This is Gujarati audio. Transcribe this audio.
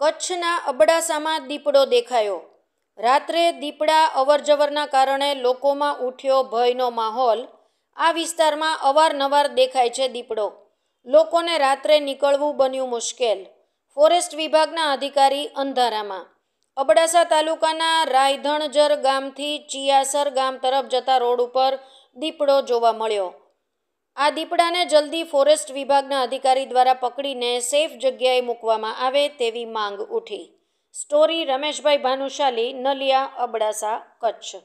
કચ્છના અબડાસામાં દીપડો દેખાયો રાત્રે દીપડા અવરજવરના કારણે લોકોમાં ઉઠ્યો ભયનો માહોલ આ વિસ્તારમાં અવારનવાર દેખાય છે દીપડો લોકોને રાત્રે નીકળવું બન્યું મુશ્કેલ ફોરેસ્ટ વિભાગના અધિકારી અંધારામાં અબડાસા તાલુકાના રાયધણજર ગામથી ચિયાસર ગામ તરફ જતા રોડ ઉપર દીપડો જોવા મળ્યો આ દીપડાને જલ્દી ફોરેસ્ટ વિભાગના અધિકારી દ્વારા પકડીને સેફ જગ્યાએ મૂકવામાં આવે તેવી માંગ ઉઠી સ્ટોરી રમેશભાઈ ભાનુશાલી નલિયા અબડાસા કચ્છ